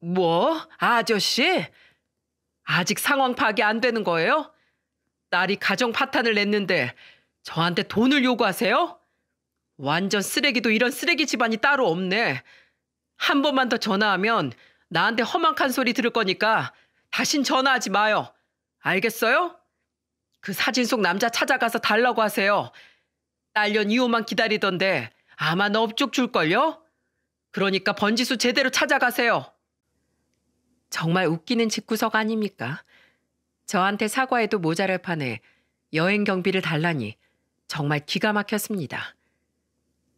뭐? 아저씨? 아직 상황 파악이 안 되는 거예요? 딸이 가정 파탄을 냈는데 저한테 돈을 요구하세요? 완전 쓰레기도 이런 쓰레기 집안이 따로 없네. 한 번만 더 전화하면 나한테 험악한 소리 들을 거니까 다신 전화하지 마요. 알겠어요? 그 사진 속 남자 찾아가서 달라고 하세요. 딸년 이호만 기다리던데 아마 넙죽 줄걸요? 그러니까 번지수 제대로 찾아가세요. 정말 웃기는 집구석 아닙니까? 저한테 사과해도 모자랄 판에 여행 경비를 달라니 정말 기가 막혔습니다.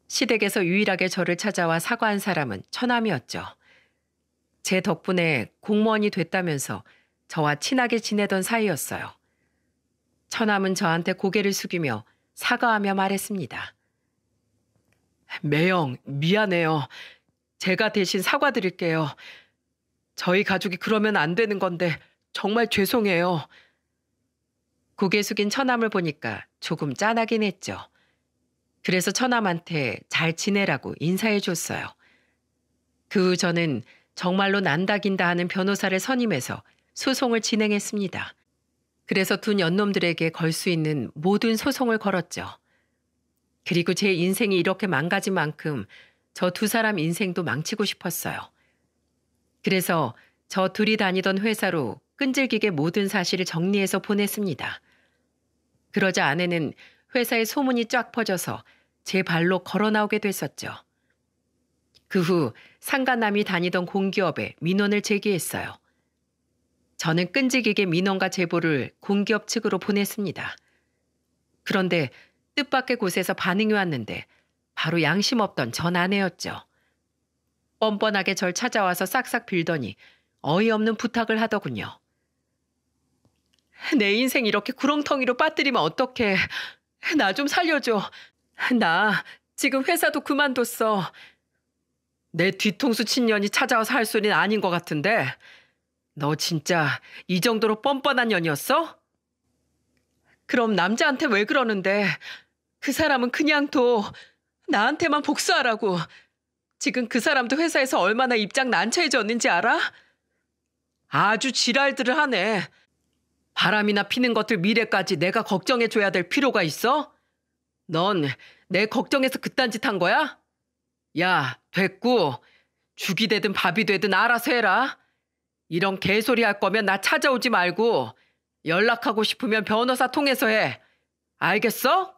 시댁에서 유일하게 저를 찾아와 사과한 사람은 처남이었죠. 제 덕분에 공무원이 됐다면서 저와 친하게 지내던 사이였어요. 처남은 저한테 고개를 숙이며 사과하며 말했습니다. 매영, 미안해요. 제가 대신 사과드릴게요. 저희 가족이 그러면 안 되는 건데 정말 죄송해요. 고개 숙인 처남을 보니까 조금 짠하긴 했죠. 그래서 처남한테 잘 지내라고 인사해줬어요. 그 후 저는 정말로 난다긴다 하는 변호사를 선임해서 소송을 진행했습니다. 그래서 둔 연놈들에게 걸 수 있는 모든 소송을 걸었죠. 그리고 제 인생이 이렇게 망가진 만큼 저두 사람 인생도 망치고 싶었어요. 그래서 저 둘이 다니던 회사로 끈질기게 모든 사실을 정리해서 보냈습니다. 그러자 아내는 회사에 소문이 쫙 퍼져서 제 발로 걸어 나오게 됐었죠. 그 후 상가남이 다니던 공기업에 민원을 제기했어요. 저는 끈질기게 민원과 제보를 공기업 측으로 보냈습니다. 그런데 뜻밖의 곳에서 반응이 왔는데 바로 양심 없던 전 아내였죠. 뻔뻔하게 절 찾아와서 싹싹 빌더니 어이없는 부탁을 하더군요. 내 인생 이렇게 구렁텅이로 빠뜨리면 어떡해. 나 좀 살려줘. 나 지금 회사도 그만뒀어. 내 뒤통수 친 년이 찾아와서 할 소리는 아닌 것 같은데 너 진짜 이 정도로 뻔뻔한 년이었어? 그럼 남자한테 왜 그러는데 그 사람은 그냥 둬. 나한테만 복수하라고. 지금 그 사람도 회사에서 얼마나 입장 난처해졌는지 알아? 아주 지랄들을 하네. 바람이나 피는 것들 미래까지 내가 걱정해줘야 될 필요가 있어? 넌 내 걱정해서 그딴 짓 한 거야? 야, 됐고. 죽이 되든 밥이 되든 알아서 해라. 이런 개소리 할 거면 나 찾아오지 말고 연락하고 싶으면 변호사 통해서 해. 알겠어?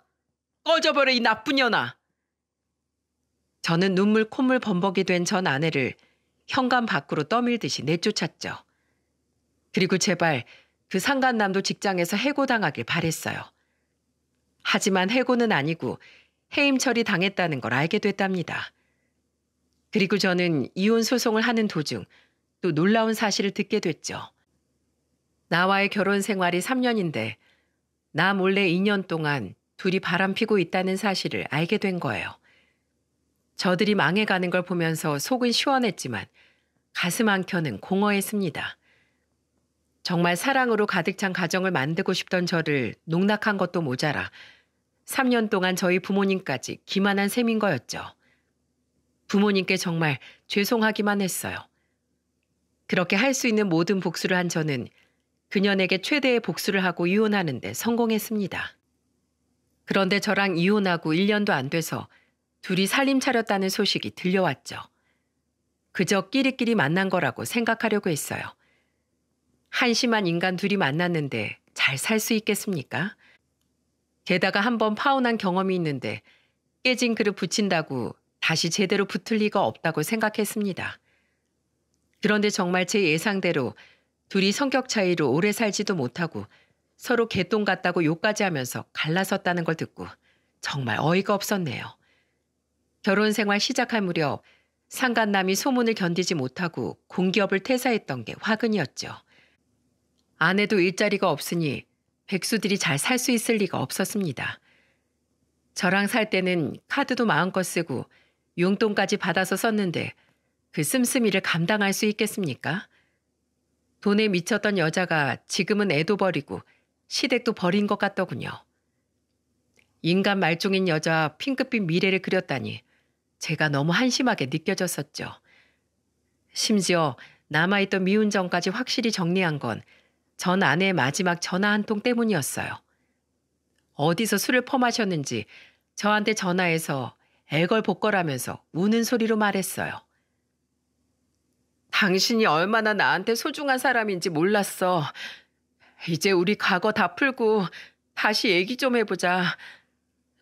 꺼져버려 이 나쁜 년아. 저는 눈물 콧물 범벅이 된 전 아내를 현관 밖으로 떠밀듯이 내쫓았죠. 그리고 제발 그 상간남도 직장에서 해고당하길 바랬어요. 하지만 해고는 아니고 해임 처리 당했다는 걸 알게 됐답니다. 그리고 저는 이혼 소송을 하는 도중 또 놀라운 사실을 듣게 됐죠. 나와의 결혼 생활이 3년인데 나 몰래 2년 동안 둘이 바람 피고 있다는 사실을 알게 된 거예요. 저들이 망해가는 걸 보면서 속은 시원했지만 가슴 한 켠은 공허했습니다. 정말 사랑으로 가득 찬 가정을 만들고 싶던 저를 농락한 것도 모자라 3년 동안 저희 부모님까지 기만한 셈인 거였죠. 부모님께 정말 죄송하기만 했어요. 그렇게 할 수 있는 모든 복수를 한 저는 그년에게 최대의 복수를 하고 이혼하는데 성공했습니다. 그런데 저랑 이혼하고 1년도 안 돼서 둘이 살림 차렸다는 소식이 들려왔죠. 그저 끼리끼리 만난 거라고 생각하려고 했어요. 한심한 인간 둘이 만났는데 잘 살 수 있겠습니까? 게다가 한 번 파혼한 경험이 있는데 깨진 그릇 붙인다고 다시 제대로 붙을 리가 없다고 생각했습니다. 그런데 정말 제 예상대로 둘이 성격 차이로 오래 살지도 못하고 서로 개똥 같다고 욕까지 하면서 갈라섰다는 걸 듣고 정말 어이가 없었네요. 결혼 생활 시작할 무렵 상간남이 소문을 견디지 못하고 공기업을 퇴사했던 게 화근이었죠. 아내도 일자리가 없으니 백수들이 잘 살 수 있을 리가 없었습니다. 저랑 살 때는 카드도 마음껏 쓰고 용돈까지 받아서 썼는데 그 씀씀이를 감당할 수 있겠습니까? 돈에 미쳤던 여자가 지금은 애도 버리고 시댁도 버린 것 같더군요. 인간 말종인 여자 핑크빛 미래를 그렸다니 제가 너무 한심하게 느껴졌었죠. 심지어 남아있던 미운정까지 확실히 정리한 건 전 아내의 마지막 전화 한 통 때문이었어요. 어디서 술을 퍼마셨는지 저한테 전화해서 애걸복걸하면서 우는 소리로 말했어요. 당신이 얼마나 나한테 소중한 사람인지 몰랐어. 이제 우리 과거 다 풀고 다시 얘기 좀 해보자.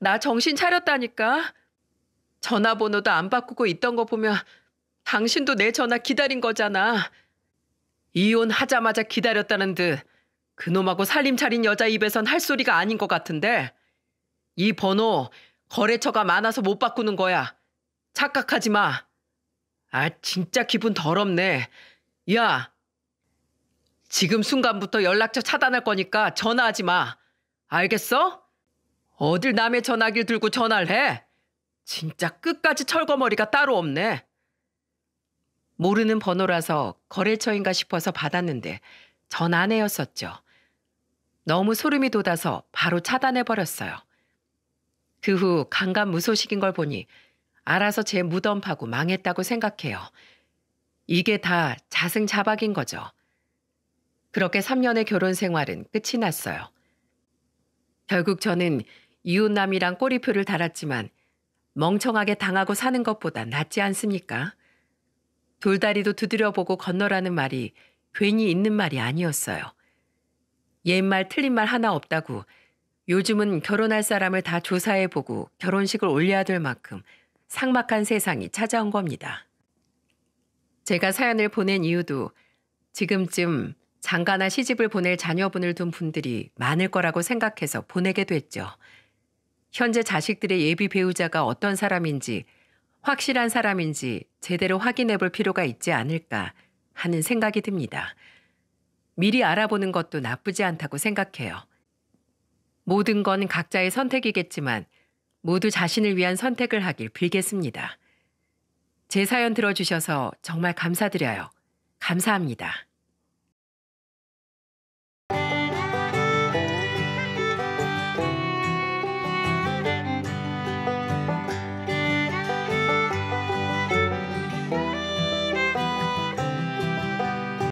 나 정신 차렸다니까. 전화번호도 안 바꾸고 있던 거 보면 당신도 내 전화 기다린 거잖아. 이혼하자마자 기다렸다는 듯 그놈하고 살림 차린 여자 입에선 할 소리가 아닌 것 같은데 이 번호 거래처가 많아서 못 바꾸는 거야. 착각하지 마. 아 진짜 기분 더럽네. 야 지금 순간부터 연락처 차단할 거니까 전화하지 마. 알겠어? 어딜 남의 전화기를 들고 전화를 해? 진짜 끝까지 철거머리가 따로 없네. 모르는 번호라서 거래처인가 싶어서 받았는데 전 아내였었죠. 너무 소름이 돋아서 바로 차단해버렸어요. 그 후 강간 무소식인 걸 보니 알아서 제 무덤 파고 망했다고 생각해요. 이게 다 자승자박인 거죠. 그렇게 3년의 결혼 생활은 끝이 났어요. 결국 저는 이웃남이랑 꼬리표를 달았지만 멍청하게 당하고 사는 것보다 낫지 않습니까? 돌다리도 두드려보고 건너라는 말이 괜히 있는 말이 아니었어요. 옛말 틀린 말 하나 없다고 요즘은 결혼할 사람을 다 조사해보고 결혼식을 올려야 될 만큼 상막한 세상이 찾아온 겁니다. 제가 사연을 보낸 이유도 지금쯤 장가나 시집을 보낼 자녀분을 둔 분들이 많을 거라고 생각해서 보내게 됐죠. 현재 자식들의 예비 배우자가 어떤 사람인지 확실한 사람인지 제대로 확인해 볼 필요가 있지 않을까 하는 생각이 듭니다. 미리 알아보는 것도 나쁘지 않다고 생각해요. 모든 건 각자의 선택이겠지만 모두 자신을 위한 선택을 하길 빌겠습니다. 제 사연 들어주셔서 정말 감사드려요. 감사합니다.